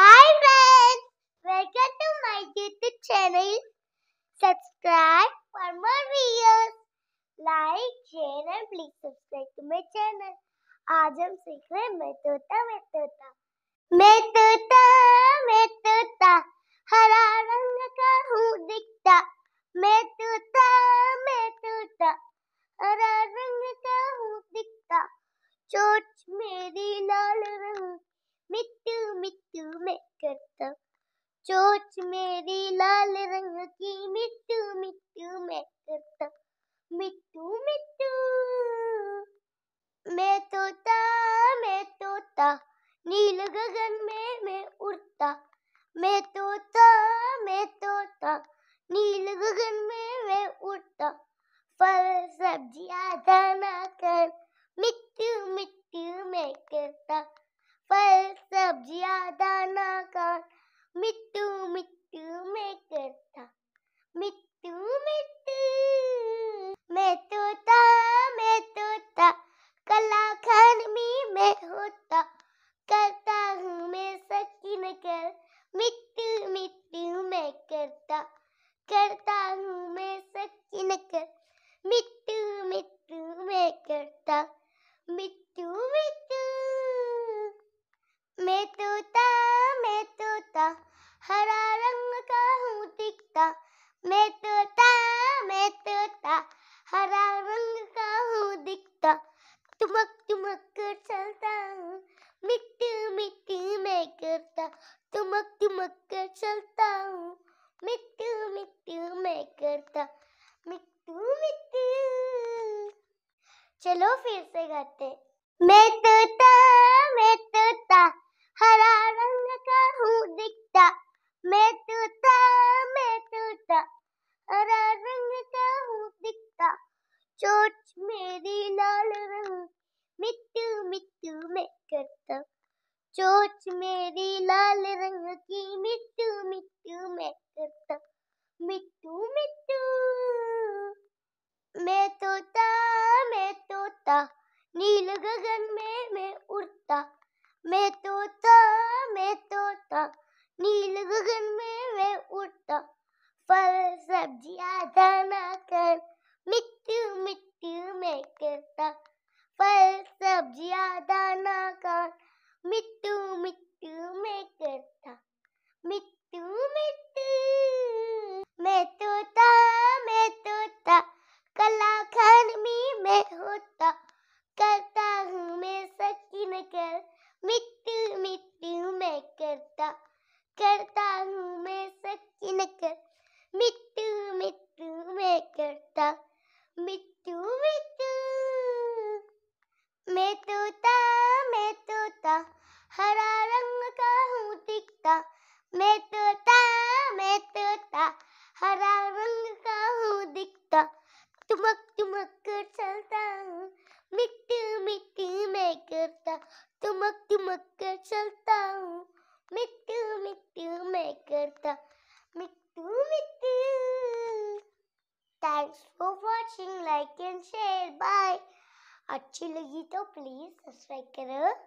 Hi friends, welcome to my YouTube channel. Subscribe for more videos. Like, share and please subscribe to my channel. आज हम सीख रहे मैं तोता मैं तोता मैं तोता चोच मेरी लाल रंग की मिट्टू मिट्टू मैं करता मिट्टू मिट्टू मैं तोता मैं तोता नील गगन में मैं उड़ता मैं तोता तुमक तुमक कर चलता हूँ मिट्टू मिट्टू मैं करता मिट्टू मिट्टू चलो फिर से गाते मैं तोता मैं तोता हरा रंग का हूँ दिखता मैं तोता मैं तोता हरा रंग का हूँ दिखता चोट मेरी लाल रंग मिट्टू मिट्टू मैं करता चोच मेरी लाल रंग की मिट्टू मिट्टू मैं करता मिट्टू मिट्टू मैं तोता मैं तोता नील गगन में मैं उड़ता मैं तोता मैं तोता नील गगन में मैं उड़ता फल सब्जियां दाना कर मिट्टू मिट्टू मैं करता फल सब्जियां मेकर मिट्टू मिट्टू मेकर था मिट्टू मिट्टू मैं तोता मैं तोता हरा रंग का हूँ दिखता मैं तोता मैं तोता हरा रंग का हूँ दिखता तुमक तुमक कर चलता हूँ मिट्टू मिट्टू मैं करता तुमक तुमक कर चलता हूँ मिट्टू मिट्टू मैं करता लाइक एंड शेयर बाय अच्छी लगी तो प्लीज़ सब्सक्राइब करो